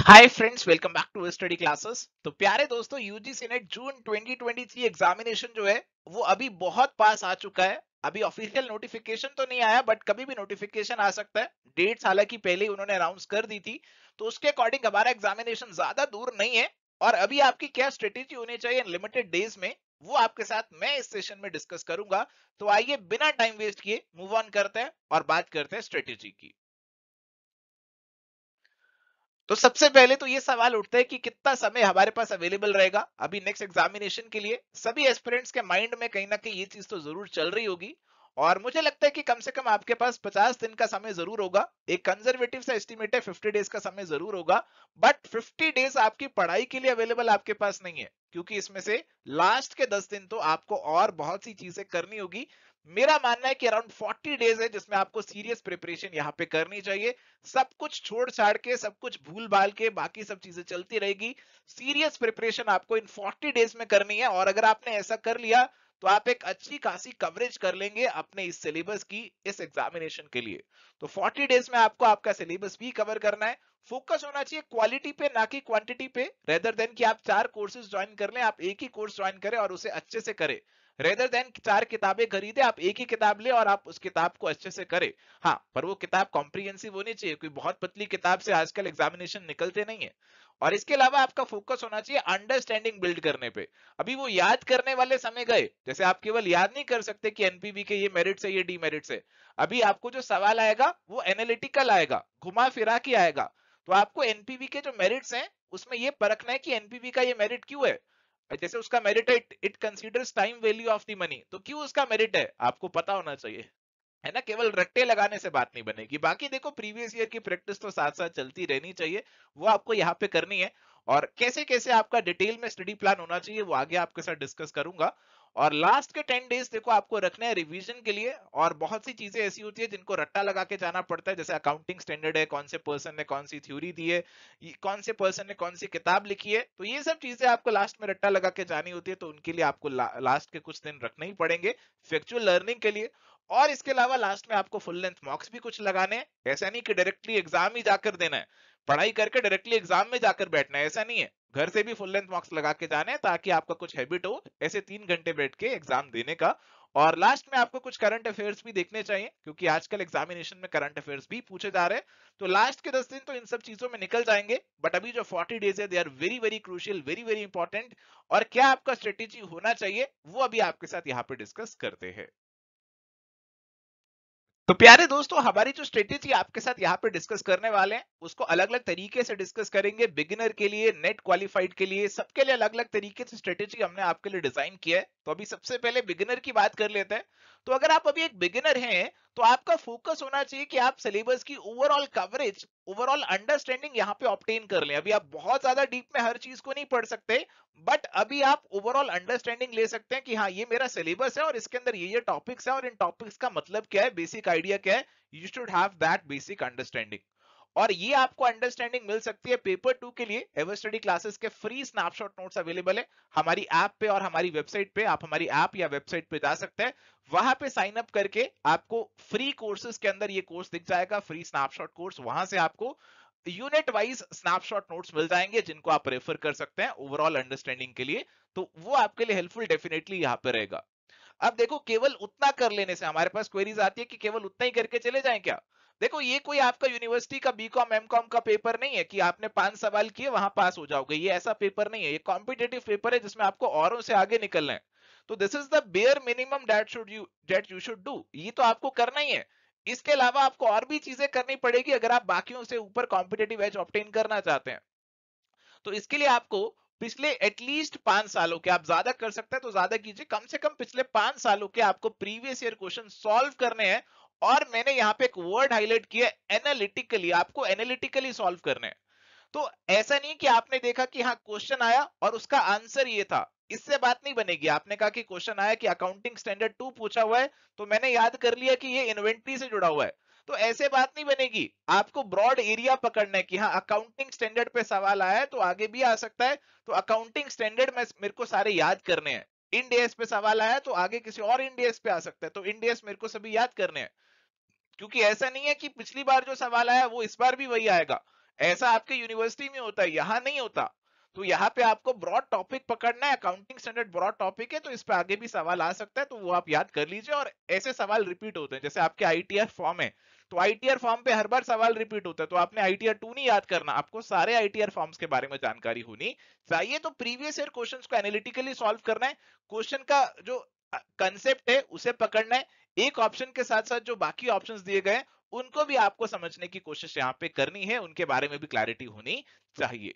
hi friends welcome back to study classes तो प्यारे दोस्तों यूजीसी नेट जून 2023 एग्जामिनेशन जो है वो अभी बहुत पास आ चुका है अभी ऑफिशियल नोटिफिकेशन तो नहीं आया बट कभी भी नोटिफिकेशन आ सकता है डेट्स हालांकि पहले ही उन्होंने अनाउंस कर दी थी तो उसके अकॉर्डिंग हमारा एग्जामिनेशन ज्यादा दूर नहीं है और अभी आपकी क्या स्ट्रेटेजी होनी चाहिए लिमिटेड डेज में वो आपके साथ मैं इस सेशन में डिस्कस करूंगा तो आइए बिना टाइम वेस्ट किए मूव ऑन करते हैं और बात करते हैं स्ट्रेटेजी की तो सबसे पहले तो ये सवाल उठता है कि कितना समय हमारे पास अवेलेबल रहेगा अभी नेक्स्ट एग्जामिनेशन के लिए सभी एस्पिरेंट्स के माइंड में कहीं ना कहीं ये चीज तो जरूर चल रही होगी और मुझे लगता है कि कम से कम आपके पास 50 दिन का समय जरूर होगा एक कंजर्वेटिव सा एस्टिमेट है 50 डेज का समय जरूर होगा बट 50 डेज आपकी पढ़ाई के लिए अवेलेबल आपके पास नहीं है क्योंकि इसमें से लास्ट के 10 दिन तो आपको और बहुत सी चीजें करनी होगी मेरा मानना है कि अराउंड 40 डेज है जिसमें आपको सीरियस प्रिपरेशन यहाँ पे करनी चाहिए सब कुछ छोड़ छाड़ के सब कुछ भूल भाल के बाकी सब चीजें चलती रहेगी सीरियस प्रिपरेशन आपको इन 40 डेज में करनी है और अगर आपने ऐसा कर लिया तो आप एक अच्छी खासी कवरेज कर लेंगे अपने इस सिलेबस की इस एग्जामिनेशन के लिए तो 40 डेज में आपको आपका सिलेबस भी कवर करना है फोकस होना चाहिए क्वालिटी पे ना कि क्वांटिटी पे रेदर देन कि आप चार कोर्सेज ज्वाइन कर लें आप एक ही कोर्स ज्वाइन करें और उसे अच्छे से करें रेदर देन चार किताबें खरीदे आप एक ही किताब ले और आप उस किताब को अच्छे से करें हाँ पर वो किताब कॉम्प्रीहेंसिव होनी चाहिए कोई बहुत पतली किताब से आजकल एग्जामिनेशन निकलते नहीं है और इसके अलावा आपका फोकस होना चाहिए अंडरस्टैंडिंग बिल्ड करने पे अभी वो याद करने वाले समय गए जैसे आप केवल याद नहीं कर सकते कि एनपीबी के ये मेरिट्स है ये डीमेरिट्स है अभी आपको जो सवाल आएगा वो एनालिटिकल आएगा घुमा फिरा के आएगा तो आपको एनपीबी के जो मेरिट्स हैं उसमें ये परखना है कि एनपीबी का ये मेरिट क्यों है जैसे उसका मेरिट है it considers time value of the money तो क्यों उसका मेरिट है आपको पता होना चाहिए है ना केवल रट्टे लगाने से बात नहीं बनेगी बाकी देखो प्रीवियस ईयर की प्रैक्टिस तो साथ साथ चलती रहनी चाहिए वो आपको यहाँ पे करनी है और कैसे कैसे आपका डिटेल में स्टडी प्लान होना चाहिए वो आगे आपके साथ डिस्कस करूंगा और लास्ट के टेन डेज देखो आपको रखना है रिविजन के लिए और बहुत सी चीजें ऐसी होती है जिनको रट्टा लगा के जाना पड़ता है जैसे अकाउंटिंग स्टैंडर्ड है कौन से पर्सन ने कौन सी थ्योरी दी है कौन से पर्सन ने कौन सी किताब लिखी है तो ये सब चीजें आपको लास्ट में रट्टा लगा के जानी होती है तो उनके लिए आपको ला, लास्ट के कुछ दिन रखने ही पड़ेंगे फैक्चुअल लर्निंग के लिए और इसके अलावा लास्ट में आपको फुल लेंथ मॉक्स भी कुछ लगाने ऐसा नहीं कि डायरेक्टली एग्जाम ही जाकर देना है पढ़ाई करके डायरेक्टली एग्जाम में जाकर बैठना है ऐसा नहीं है घर से भी फुल लेंथ मार्क्स लगा के जाने ताकि आपका कुछ हैबिट हो ऐसे तीन घंटे बैठ के एग्जाम देने का और लास्ट में आपको कुछ करंट अफेयर्स भी देखने चाहिए क्योंकि आजकल एग्जामिनेशन में करंट अफेयर्स भी पूछे जा रहे हैं तो लास्ट के दस दिन तो इन सब चीजों में निकल जाएंगे बट अभी जो 40 डेज है they are very very crucial very very important और क्या आपका स्ट्रेटेजी होना चाहिए वो अभी आपके साथ यहाँ पे डिस्कस करते हैं तो प्यारे दोस्तों हमारी जो स्ट्रेटेजी आपके साथ यहाँ पे डिस्कस करने वाले हैं उसको अलग अलग तरीके से डिस्कस करेंगे बिगिनर के लिए नेट क्वालिफाइड के लिए सबके लिए अलग अलग तरीके से स्ट्रेटेजी हमने आपके लिए डिजाइन किया है तो अभी सबसे पहले बिगिनर की बात कर लेते हैं तो अगर आप अभी एक बिगिनर हैं तो आपका फोकस होना चाहिए कि आप सिलेबस की ओवरऑल कवरेज ओवरऑल अंडरस्टैंडिंग यहाँ पे ऑप्टेन कर लें अभी आप बहुत ज्यादा डीप में हर चीज को नहीं पढ़ सकते बट अभी आप ओवरऑल अंडरस्टैंडिंग ले सकते हैं कि हाँ ये मेरा सिलेबस है और इसके अंदर ये ये टॉपिक्स है और इन टॉपिक्स का मतलब क्या है बेसिक आइडिया क्या है you should have that basic understanding और ये आपको अंडरस्टैंडिंग मिल सकती है पेपर टू के लिए एवर स्टडी क्लासेस के फ्री स्नैपशॉट नोट्स अवेलेबल है हमारी ऐप पे और हमारी वेबसाइट पे आप हमारी ऐप या वेबसाइट पे जा सकते हैं वहां पे साइन अप करके आपको फ्री कोर्सेज के अंदर ये कोर्स दिख जाएगा फ्री स्नैपशॉट कोर्स वहां से आपको यूनिट वाइज स्नैपशॉट नोट्स मिल जाएंगे जिनको आप रेफर कर सकते हैं ओवरऑल अंडरस्टैंडिंग के लिए तो वो आपके लिए हेल्पफुल डेफिनेटली यहाँ पे रहेगा अब देखो केवल उतना कर लेने से हमारे पास क्वेरीज आती है कि केवल उतना ही करके चले जाए क्या देखो ये कोई आपका यूनिवर्सिटी का बीकॉम एमकॉम एम कॉम का पेपर नहीं है कि आपने पांच सवाल किए वहां पास हो जाओगे ये ऐसा पेपर नहीं है ये कॉम्पिटेटिव पेपर है जिसमें आपको औरों से आगे निकलना है तो this is the bare minimum that should you that you should do ये तो आपको करना ही है इसके अलावा आपको और भी चीजें करनी पड़ेगी अगर आप बाकी से ऊपर कॉम्पिटेटिव एज ऑप्टेन करना चाहते हैं तो इसके लिए आपको पिछले एटलीस्ट पांच सालों के आप ज्यादा कर सकते हैं तो ज्यादा कीजिए कम से कम पिछले पांच सालों के आपको प्रीवियस ईयर क्वेश्चन सॉल्व करने हैं और मैंने यहाँ पे एक वर्ड हाईलाइट किया एनालिटिकली आपको एनालिटिकली सॉल्व करने तो ऐसा नहीं कि आपने देखा कि हाँ क्वेश्चन आया और उसका आंसर ये था इससे बात नहीं बनेगी आपने कहा कि क्वेश्चन आया कि अकाउंटिंग स्टैंडर्ड टू पूछा हुआ है तो मैंने याद कर लिया कि ये इन्वेंट्री से जुड़ा हुआ है तो ऐसे बात नहीं बनेगी आपको ब्रॉड एरिया पकड़ना है कि हाँ अकाउंटिंग स्टैंडर्ड पे सवाल आया है तो आगे भी आ सकता है तो अकाउंटिंग स्टैंडर्ड में मेरे को सारे याद करने हैं इंडियस पे सवाल आया तो आगे किसी और इंडियस पे आ सकता है तो इंडियस मेरे को सभी याद करने हैं क्योंकि ऐसा नहीं है कि पिछली बार जो सवाल आया वो इस बार भी वही आएगा ऐसा आपके यूनिवर्सिटी में होता है यहाँ नहीं होता तो यहाँ पे आपको ब्रॉड टॉपिक पकड़ना है अकाउंटिंग स्टैंडर्ड ब्रॉड टॉपिक है तो इस पर आगे भी सवाल आ सकता है तो वो आप याद कर लीजिए और ऐसे सवाल रिपीट होते हैं जैसे आपके आई फॉर्म है तो आई फॉर्म पे हर बार सवाल रिपीट होता है तो आपने आई टू नहीं याद करना आपको सारे आई फॉर्म्स के बारे में जानकारी होनी चाहिए तो प्रीवियस ईयर क्वेश्चन को एनालिटिकली सॉल्व करना है क्वेश्चन का जो कंसेप्ट है उसे पकड़ना है एक ऑप्शन के साथ साथ जो बाकी ऑप्शन दिए गए उनको भी आपको समझने की कोशिश यहाँ पे करनी है उनके बारे में भी क्लैरिटी होनी चाहिए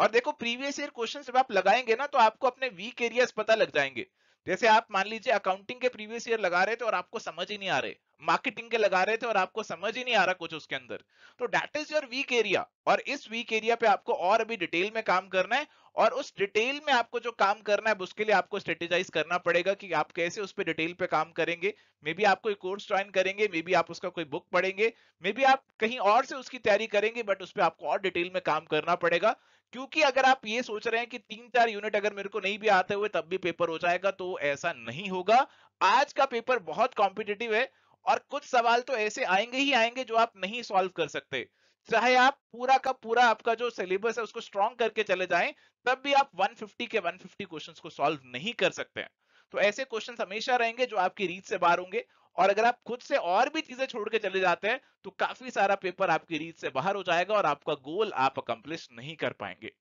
और देखो प्रीवियस ईयर क्वेश्चन जब आप लगाएंगे ना तो आपको अपने वीक एरियाज पता लग जाएंगे जैसे आप मान लीजिए अकाउंटिंग के प्रीवियस ईयर लगा रहे थे और आपको समझ ही नहीं आ रहे मार्केटिंग के लगा रहे थे और आपको समझ ही नहीं आ रहा कुछ उसके अंदर तो that is your weak area और इस वीक एरिया पे आपको और अभी डिटेल में काम करना है और उस डिटेल में आपको जो काम करना है उसके लिए आपको स्ट्रेटेजाइज करना पड़ेगा कि आप कैसे उस पर डिटेल पे काम करेंगे मे बी आप कोई कोर्स ज्वाइन करेंगे मे बी आप उसका कोई बुक पढ़ेंगे मे बी आप कहीं और से उसकी तैयारी करेंगे बट उस पर आपको और डिटेल में काम करना पड़ेगा क्योंकि अगर आप ये सोच रहे हैं कि तीन चार यूनिट अगर मेरे को नहीं भी आते हुए तब भी पेपर हो जाएगा तो ऐसा नहीं होगा आज का पेपर बहुत कॉम्पिटेटिव है और कुछ सवाल तो ऐसे आएंगे ही आएंगे जो आप नहीं सॉल्व कर सकते चाहे आप पूरा का पूरा आपका जो सिलेबस है उसको स्ट्रॉन्ग करके चले जाएं तब भी आप 150 के 150 क्वेश्चंस को सॉल्व नहीं कर सकते हैं तो ऐसे क्वेश्चन हमेशा रहेंगे जो आपकी रीच से बाहर होंगे और अगर आप खुद से और भी चीजें छोड़ के चले जाते हैं तो काफी सारा पेपर आपकी रीच से बाहर हो जाएगा और आपका गोल आप अकम्प्लिश नहीं कर पाएंगे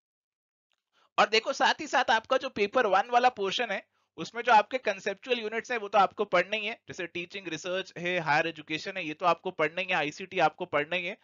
और देखो साथ ही साथ आपका जो पेपर वन वाला पोर्शन है उसमें जो आपके कंसेप्चुअल यूनिट्स हैं वो तो आपको पढ़ना ही है जैसे टीचिंग रिसर्च है हायर एजुकेशन है ये तो आपको पढ़ना ही है आईसीटी आपको पढ़ना ही है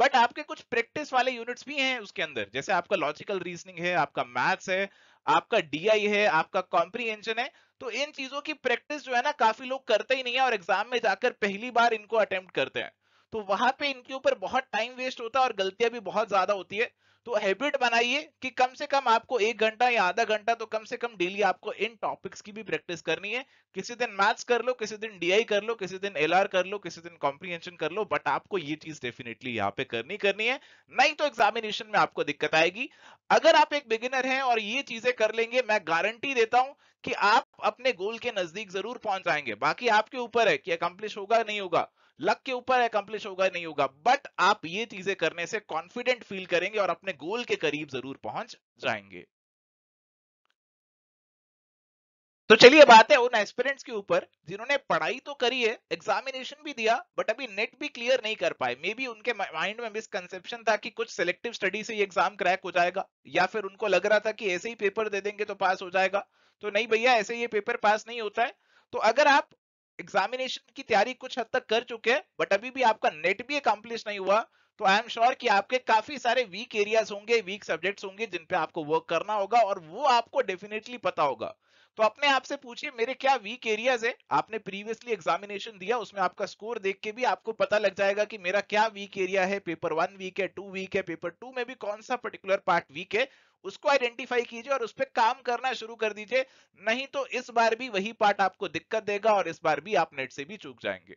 बट आपके कुछ प्रैक्टिस वाले यूनिट्स भी हैं उसके अंदर जैसे आपका लॉजिकल रीजनिंग है आपका मैथ्स है आपका डीआई है आपका कॉम्प्रीहेंशन है तो इन चीजों की प्रैक्टिस जो है ना काफी लोग करते ही नहीं है और एग्जाम में जाकर पहली बार इनको अटेम्प्ट करते हैं तो वहां पे इनके ऊपर बहुत टाइम वेस्ट होता है और गलतियां भी बहुत ज्यादा होती है तो हैबिट बनाइए कि कम से कम आपको एक घंटा या आधा घंटा तो कम से कम डेली आपको इन टॉपिक्स की भी प्रैक्टिस करनी है किसी दिन मैथ्स कर लो किसी दिन डीआई कर लो किसी दिन एलआर कर लो किसी दिन कॉम्प्रीहेंशन कर लो बट आपको ये चीज डेफिनेटली यहाँ पे करनी करनी है नहीं तो एग्जामिनेशन में आपको दिक्कत आएगी अगर आप एक बिगिनर हैं और ये चीजें कर लेंगे मैं गारंटी देता हूं कि आप अपने गोल के नजदीक जरूर पहुंच जाएंगे बाकी आपके ऊपर है कि अकम्प्लिश होगा नहीं होगा लक के ऊपर अकम्प्लिश होगा नहीं होगा बट आप ये चीजें करने से कॉन्फिडेंट फील करेंगे और अपने गोल के करीब जरूर पहुंच जाएंगे तो चलिए बात है उन एस्पिरेंट्स के ऊपर जिन्होंने पढ़ाई तो करी है एग्जामिनेशन भी दिया बट अभी नेट भी क्लियर नहीं कर पाए मे बी उनके माइंड में मिसकंसेप्शन था कि कुछ सिलेक्टिव स्टडी से ये एग्जाम क्रैक हो जाएगा या फिर उनको लग रहा था कि ऐसे ही पेपर दे देंगे तो पास हो जाएगा तो नहीं भैया ऐसे ये पेपर पास नहीं होता है तो अगर आप एग्जामिनेशन की तैयारी कुछ हद तक कर चुके हैं बट अभी भी आपका नेट भी अकम्प्लिश नहीं हुआ तो आई एम श्योर कि आपके काफी सारे वीक एरियाज होंगे वीक सब्जेक्ट्स होंगे जिन पे आपको वर्क करना होगा और वो आपको डेफिनेटली पता होगा तो अपने आप से पूछिए मेरे क्या वीक एरियाज है आपने प्रीवियसली एग्जामिनेशन दिया उसमें आपका स्कोर देख के भी आपको पता लग जाएगा कि मेरा क्या वीक एरिया है पेपर वन वीक है टू वीक है पेपर टू में भी कौन सा पर्टिकुलर पार्ट वीक है उसको आइडेंटिफाई कीजिए और उस पर काम करना शुरू कर दीजिए नहीं तो इस बार भी वही पार्ट आपको दिक्कत देगा और इस बार भी आप नेट से भी चूक जाएंगे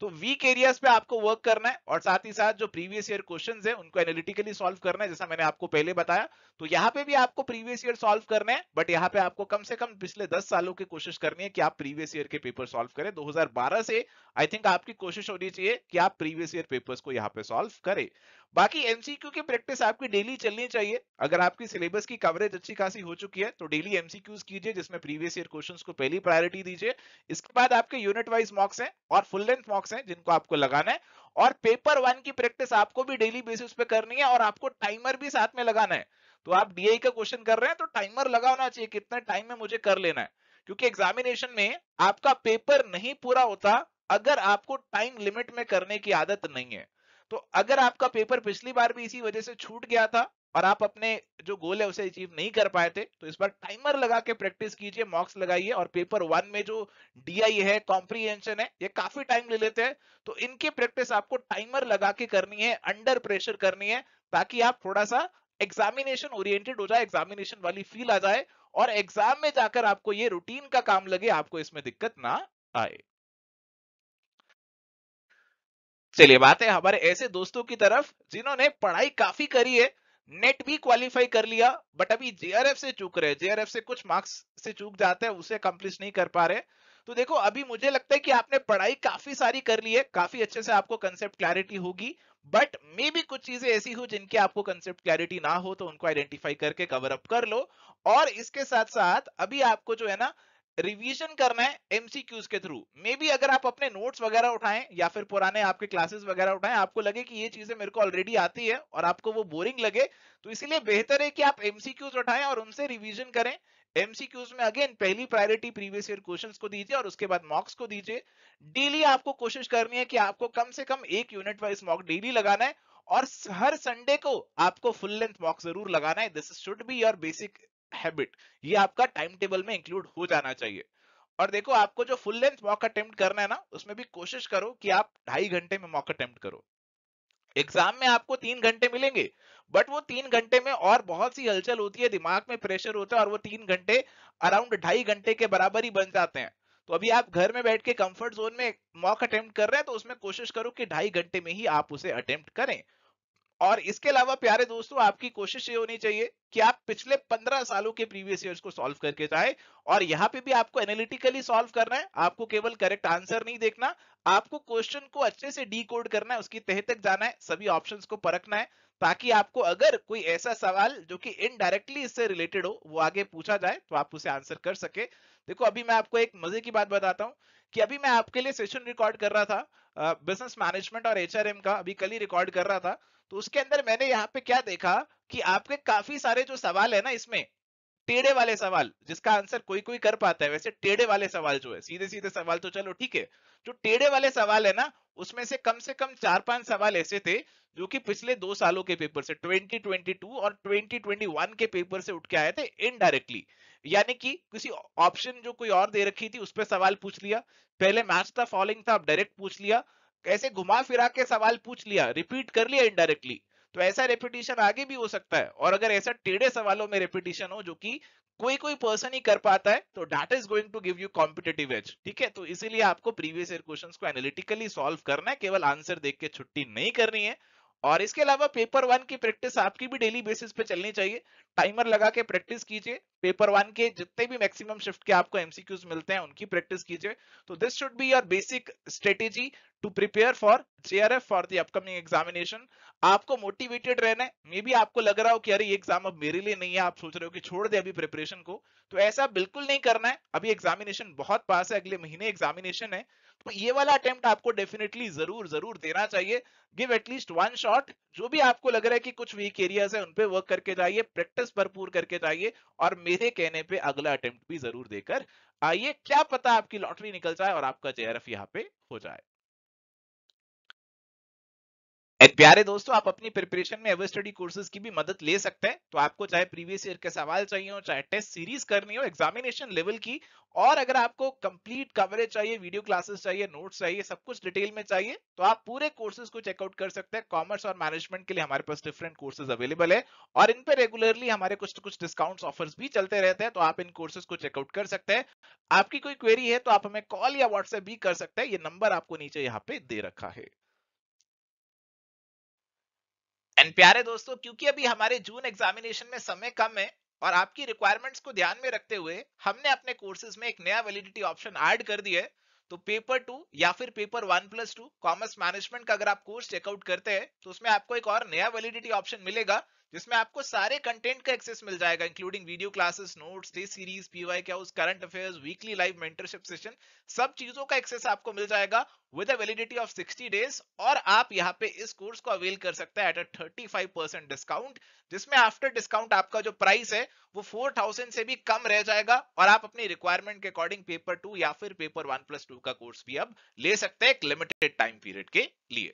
तो वीक एरियाज पे आपको वर्क करना है और साथ ही साथ जो प्रीवियस ईयर क्वेश्चन है उनको एनालिटिकली सॉल्व करना है जैसा मैंने आपको पहले बताया तो यहाँ पे भी आपको प्रीवियस ईयर सॉल्व करना है बट यहाँ पे आपको कम से कम पिछले दस सालों की कोशिश करनी है कि आप प्रीवियस ईयर के पेपर सॉल्व करें 2012 से आई थिंक आपकी कोशिश होनी चाहिए कि आप प्रीवियस ईयर पेपर्स को यहाँ पे सॉल्व करें बाकी एमसीक्यू की प्रैक्टिस आपकी डेली चलनी चाहिए अगर आपकी सिलेबस की कवरेज अच्छी खासी हो चुकी है तो डेली एमसीक्यूज कीजिए जिसमें प्रीवियस ईयर क्वेश्चन को पहली प्रायोरिटी दीजिए इसके बाद आपके यूनिट वाइज मॉक्स है और फुल लेंथ मॉक्स मार्क्स हैं जिनको आपको लगाना है और पेपर वन की प्रैक्टिस आपको भी डेली बेसिस पे करनी है और आपको टाइमर भी साथ में लगाना है तो आप डीआई e का क्वेश्चन कर रहे हैं तो टाइमर लगा होना चाहिए कितने टाइम में मुझे कर लेना है क्योंकि एग्जामिनेशन में आपका पेपर नहीं पूरा होता अगर आपको टाइम लिमिट में करने की आदत नहीं है तो अगर आपका पेपर पिछली बार भी इसी वजह से छूट गया था और आप अपने जो गोल है उसे अचीव नहीं कर पाए थे तो इस बार टाइमर लगा के प्रैक्टिस कीजिए मॉक्स लगाइए और पेपर वन में जो डीआई है कॉम्प्रीहेंशन है ये काफी टाइम ले लेते हैं तो इनकी प्रैक्टिस आपको टाइमर लगा के करनी है अंडर प्रेशर करनी है ताकि आप थोड़ा सा एग्जामिनेशन ओरिएंटेड हो जाए एग्जामिनेशन वाली फील आ जाए और एग्जाम में जाकर आपको ये रूटीन का काम लगे आपको इसमें दिक्कत ना आए चलिए बात है हमारे ऐसे दोस्तों की तरफ जिन्होंने पढ़ाई काफी करी है नेट भी क्वालिफाई कर लिया बट अभी जेआरएफ से चूक रहे जेआरएफ से कुछ मार्क्स से चूक जाते हैं उसे कंप्लीट नहीं कर पा रहे तो देखो अभी मुझे लगता है कि आपने पढ़ाई काफी सारी कर ली है काफी अच्छे से आपको कंसेप्ट क्लैरिटी होगी बट मे भी कुछ चीजें ऐसी हो जिनकी आपको कंसेप्ट क्लैरिटी ना हो तो उनको आइडेंटिफाई करके कवर अप कर लो और इसके साथ साथ अभी आपको जो है ना रिवीजन करना है एमसीक्यूज के थ्रू मे बी अगर आप अपने नोट्स वगैरह उठाएं या फिर पुराने आपके क्लासेस वगैरह उठाएं आपको लगे कि ये चीजें मेरे को ऑलरेडी आती है और आपको वो बोरिंग लगे तो इसलिए बेहतर है कि आप एमसीक्यूज उठाएं और उनसे रिवीजन करें एमसीक्यूज में अगेन पहली प्रायोरिटी प्रीवियस ईयर क्वेश्चन को दीजिए और उसके बाद मॉक्स को दीजिए डेली आपको कोशिश करनी है कि आपको कम से कम एक यूनिट वाइज मॉक डेली लगाना है और हर संडे को आपको फुल लेंथ मॉक जरूर लगाना है this should be your basic habit ये आपका टाइम टेबल में इंक्लूड हो जाना चाहिए और देखो आपको जो फुल लेंथ मॉक अटेम्प्ट करना है ना उसमें भी कोशिश करो कि आप ढाई घंटे में मॉक अटेम्प्ट करो एग्जाम में आपको तीन घंटे मिलेंगे बट वो तीन घंटे में और बहुत सी हलचल होती है दिमाग में प्रेशर होता है और वो तीन घंटे अराउंड ढाई घंटे के बराबर ही बन जाते हैं तो अभी आप घर में बैठ के कंफर्ट जोन में मॉक अटेम्प्ट कर रहे हैं तो उसमें कोशिश करो कि ढाई घंटे में ही आप उसे अटेम्प्ट करें और इसके अलावा प्यारे दोस्तों आपकी कोशिश ये होनी चाहिए कि आप पिछले पंद्रह सालों के प्रीवियस ईयर को सॉल्व करके जाए और यहाँ पे भी आपको एनालिटिकली सॉल्व करना है आपको केवल करेक्ट आंसर नहीं देखना आपको क्वेश्चन को अच्छे से डी करना है उसकी तह तक जाना है सभी ऑप्शन को परखना है ताकि आपको अगर कोई ऐसा सवाल जो कि इनडायरेक्टली इससे रिलेटेड हो वो आगे पूछा जाए तो आप उसे आंसर कर सके देखो अभी मैं आपको एक मजे की बात बताता हूँ कि अभी मैं आपके लिए सेशन रिकॉर्ड कर रहा था बिजनेस मैनेजमेंट और एच का अभी कल ही रिकॉर्ड कर रहा था तो उसके अंदर मैंने यहाँ पे क्या देखा कि आपके काफी सारे जो सवाल है ना इसमें टेढ़े वाले सवाल जिसका आंसर कोई कोई कर पाता है वैसे टेढ़े वाले सवाल जो है सीधे सीधे सवाल तो चलो ठीक है जो टेढ़े वाले सवाल है ना उसमें से कम से कम चार पांच सवाल ऐसे थे जो कि पिछले दो सालों के पेपर से 2022 और 2021 के पेपर से उठ के आए थे इनडायरेक्टली यानी कि किसी ऑप्शन जो कोई और दे रखी थी उस पर सवाल पूछ लिया पहले मैच था फॉलोइंग था अब डायरेक्ट पूछ लिया कैसे घुमा फिरा के सवाल पूछ लिया रिपीट कर लिया इनडायरेक्टली तो ऐसा रेपिटेशन आगे भी हो सकता है और अगर ऐसा टेढ़े सवालों में रेपिटेशन हो जो कि कोई कोई पर्सन ही कर पाता है तो data is going to give you competitive edge ठीक है तो इसीलिए आपको प्रीवियस ईयर क्वेश्चन को एनालिटिकली सॉल्व करना है केवल आंसर देख के छुट्टी नहीं करनी है और इसके अलावा पेपर वन की प्रैक्टिस आपकी भी डेली बेसिस पे चलनी चाहिए टाइमर लगा के प्रैक्टिस कीजिए पेपर वन के जितने भी मैक्सिमम शिफ्ट के आपको एमसीक्यूज मिलते हैं उनकी प्रैक्टिस कीजिए तो this should be your basic strategy to prepare for JRF for the upcoming examination आपको मोटिवेटेड रहना है मे भी आपको लग रहा हो कि अरे ये एग्जाम अब मेरे लिए नहीं है आप सोच रहे हो कि छोड़ दे अभी प्रिपरेशन को तो ऐसा बिल्कुल नहीं करना है अभी एग्जामिनेशन बहुत पास है अगले महीने एग्जामिनेशन है तो ये वाला अटेम्प्ट आपको डेफिनेटली जरूर जरूर देना चाहिए गिव एटलीस्ट वन शॉट जो भी आपको लग रहा है कि कुछ वीक एरियाज है उनपे वर्क करके जाइए प्रैक्टिस भरपूर करके जाइए और मेरे कहने पे अगला अटेम्प्ट भी जरूर देकर आइए क्या पता आपकी लॉटरी निकल जाए और आपका चेयर यहाँ पे हो जाए प्यारे दोस्तों आप अपनी प्रिपरेशन में एवर स्टडी कोर्सेज की भी मदद ले सकते हैं तो आपको चाहे प्रीवियस ईयर के सवाल चाहिए हो चाहे टेस्ट सीरीज करनी हो एग्जामिनेशन लेवल की और अगर आपको कंप्लीट कवरेज चाहिए वीडियो क्लासेस चाहिए नोट्स चाहिए सब कुछ डिटेल में चाहिए तो आप पूरे कोर्सेज को चेकआउट कर सकते हैं कॉमर्स और मैनेजमेंट के लिए हमारे पास डिफरेंट कोर्सेज अवेलेबल है और इन पर रेगुलरली हमारे कुछ कुछ डिस्काउंट ऑफर्स भी चलते रहते हैं तो आप इन कोर्सेज को चेकआउट कर सकते हैं आपकी कोई क्वेरी है तो आप हमें कॉल या व्हाट्सएप भी कर सकते हैं ये नंबर आपको नीचे यहाँ पे दे रखा है एंड प्यारे दोस्तों क्योंकि अभी हमारे जून एग्जामिनेशन में समय कम है और आपकी रिक्वायरमेंट्स को ध्यान में रखते हुए हमने अपने कोर्सेज में एक नया वैलिडिटी ऑप्शन ऐड कर दिया है तो पेपर टू या फिर paper one plus two commerce management का अगर आप कोर्स चेकआउट करते हैं तो उसमें आपको एक और नया वैलिडिटी ऑप्शन मिलेगा जिसमें आपको सारे कंटेंट का एक्सेस मिल जाएगा including video classes notes test series P Y Q current affairs weekly live mentorship session सब चीजों का एक्सेस आपको मिल जाएगा with a validity of 60 days और आप यहाँ पे इस कोर्स को अवेल कर सकते हैं एट अ 35% डिस्काउंट जिसमें आफ्टर डिस्काउंट आपका जो प्राइस है वो 4000 से भी कम रह जाएगा और आप अपनी रिक्वायरमेंट के अकॉर्डिंग पेपर टू या फिर पेपर वन प्लस टू का कोर्स भी अब ले सकते हैं एक लिमिटेड टाइम पीरियड के लिए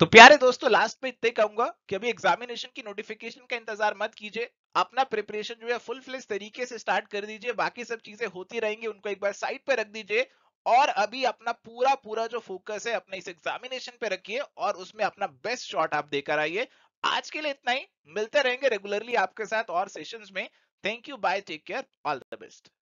तो प्यारे दोस्तों लास्ट में इतने कहूंगा कि अभी एग्जामिनेशन की नोटिफिकेशन का इंतजार मत कीजिए अपना प्रिपरेशन जो है फुल फ्लेज तरीके से स्टार्ट कर दीजिए बाकी सब चीजें होती रहेंगी उनको एक बार साइड पर रख दीजिए और अभी अपना पूरा पूरा जो फोकस है अपने इस एग्जामिनेशन पे रखिए और उसमें अपना बेस्ट शॉट आप देकर आइए आज के लिए इतना ही मिलते रहेंगे रेगुलरली आपके साथ और सेशंस में thank you bye take care all the best